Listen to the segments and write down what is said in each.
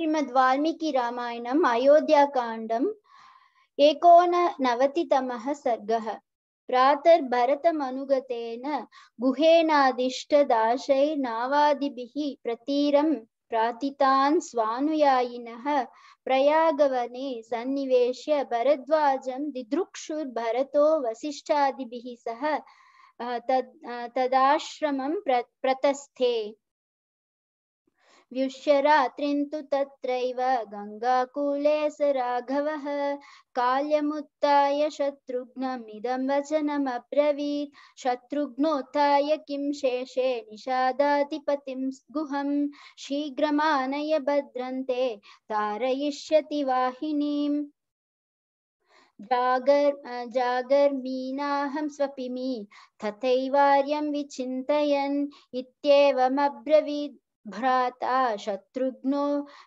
श्रीमद् वाल्मीकि रामायणम् अयोध्याकाण्डम् एकोननवतितमः सर्गः प्रातर्भरतमनुगतेन गुहेनादिष्टदाशैर्नावादिभिः प्रतीरं प्रातितान् स्वानुयायिनः प्रयागवने सन्निवेश्य भरद्वाजं दिदृक्षुर्भरतो वसिष्ठादिभिः सह तद् तदाश्रमं प्र प्रतस्थे व्युष्यरात्रिं तु तत्रैव गङ्गाकूले स राघवः काल्यमुत्थाय शत्रुघ्नमिदं वचनमब्रवीत् शत्रुघ्नोत्थाय किं शेषे निषादाधिपतिं गुहं शीघ्रमानय भद्रन्ते तारयिष्यति वाहिनीम् जागर जागर्मीनाहं स्वपिमि तथैवार्यं विचिन्तयन् इत्येवमब्रवीत् भ्राता शत्रुघ्नो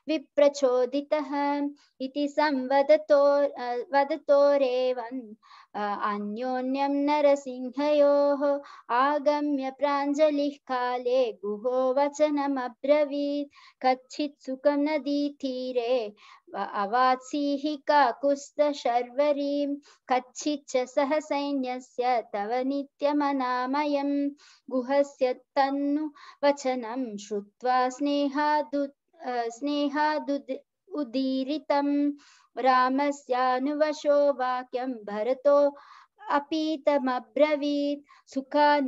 विप्रचोदितः इति संवदतो वदतोरेवन् अन्योन्यं नरसिंहयोः आगम्य प्राञ्जलिः काले गुहो वचनमब्रवीत् कच्चित् सुखं नदी तीरे अवात्सीः काकुस्तशर्वरीं कच्चिच सह सैन्य तव निमनामय गुहस्य तन्नु वचनं श्रुत्वा स्नेहादु स्नेहादुद् उदीरितं रामस्यानुवशो वाक्यं भरतो अपीतमब्रवीत्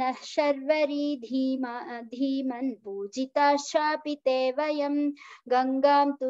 न शर्वरी धीमा धीमन् पूजिताश्चापि ते वयं गङ्गां तु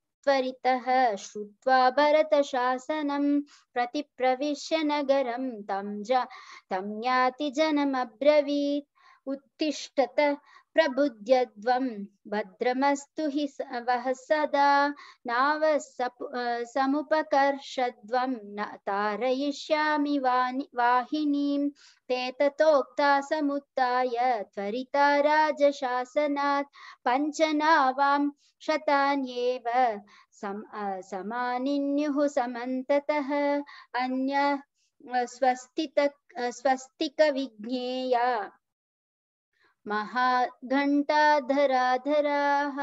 त्वरितः श्रुत्वा भरतशासनं प्रतिप्रविश्य प्रवेश नगर ज तं याति उत्तिष्ठत प्रबुध्यध्वं भद्रमस्तु हि वः सदा नावः समुपकर्षध्वं न तारयिष्यामि वाहिनीं ते ततोक्ता समुत्थाय त्वरिता राजशासनात् पञ्चनावां शतान्येव सम, समानिन्युः समन्ततः अन्य स्वस्तित स्वस्तिकविज्ञेया महाघण्टाधराधराः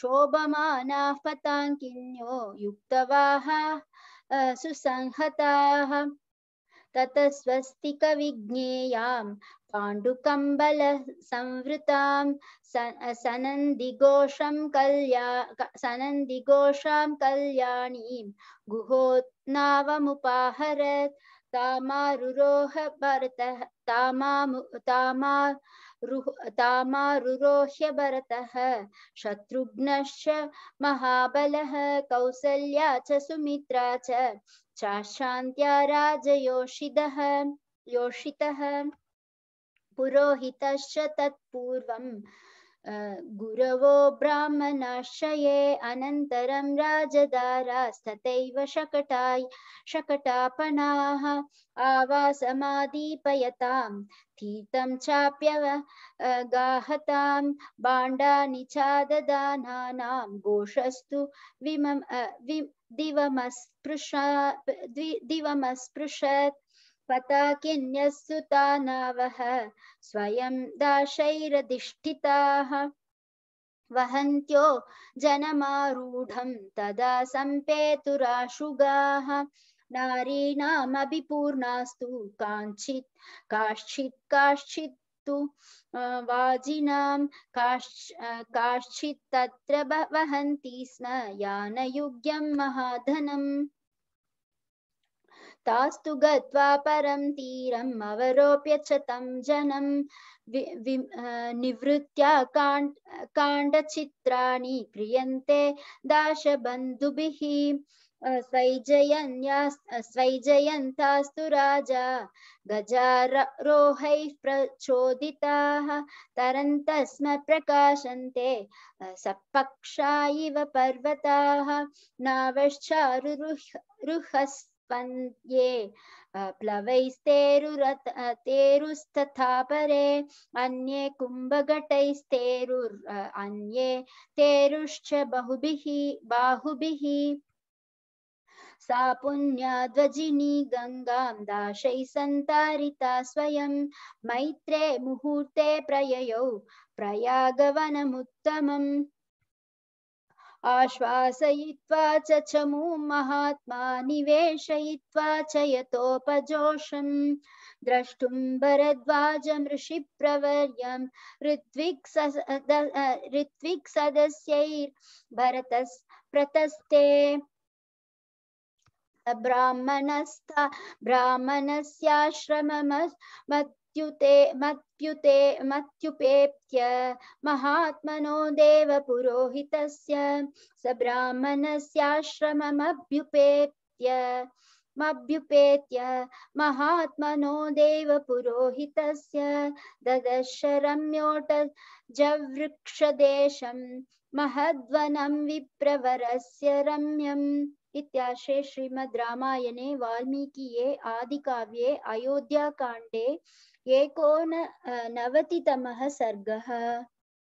शोभमानाः पताङ्किन्यो युक्तवाः सुसंहताः ततः स्वस्तिकविज्ञेयां संवृता सनन्दिघोषं कल्या सनंदिघोषा कल्याणी गुहोत्नावमुपाहरत् तामारुरोह भरतः तामा तामा तामारुरोह्य भरतः शत्रुघ्नश्च महाबलः कौसल्या च सुमित्रा च चाशान्त्या राजयोषिदः योषितः पुरोहितश्च तत्पूर्वम् गुरवो ब्राह्मणाश्रये अनन्तरं राजदारास्तथैव शकटाय शकटापणाः आवासमादीपयतां तीर्थं चाप्यव गाहतां भाण्डानि चाददानानां घोषस्तु विमम दिवमस्पृशा दिवमस्पृशत् पताकिन्यस्सुता नावः स्वयं दाशैरधिष्ठिताः वहन्त्यो जनमारूढं तदा सम्पेतुराशुगाः नारीणामभिपूर्णास्तु काञ्चित् काश्चित् काश्चित् वाजिनां काश्च वहन्ति स्म यानयुग्यं महाधनम् तास्तु गत्वा परं तीरम् अवरोप्य च तं जनं निवृत्त्या काण्ड काण्डचित्राणि क्रियन्ते दाशबन्धुभिः स्वैजयन्या स्वैजयन्तास्तु राजा गजारोहैः प्रचोदिताः तरन्तस्म प्रकाशन्ते सपक्षा इव पर्वताः स्पन्द्ये प्लवैस्तेरुरत तेरुस्तथा परे अन्ये कुम्भघटैस्तेरुर् अन्ये तेरुश्च बहुभिः बाहुभिः सा पुण्याध्वजिनी गङ्गां दाशैः सन्तारिता स्वयं मैत्रे मुहूर्ते प्रययौ प्रयागवनमुत्तमम् आश्वासयित्वा च चमूं महात्मा निवेशयित्वा च यतोपजोषम् द्रष्टुं भरद्वाजं ऋषिप्रवर्यं ऋत्विक्सदस्यैर्भरतस् प्रतस्ते ब्राह्मणस्था ब्राह्मणस्याश्रम मत्युते मत्युपेत्य महात्मनो देवपुरोहितस्य स ब्राह्मणस्याश्रममभ्युपेत्य मभ्युपेत्य महात्मनो देवपुरोहितस्य ददश रम्योट जवृक्षदेशं महद्वनं विप्रवरस्य रम्यम् इत्याशे श्रीमद् रामायणे वाल्मीकिये आदिकाव्ये अयोध्याकाण्डे एकोननवतितमः सर्गः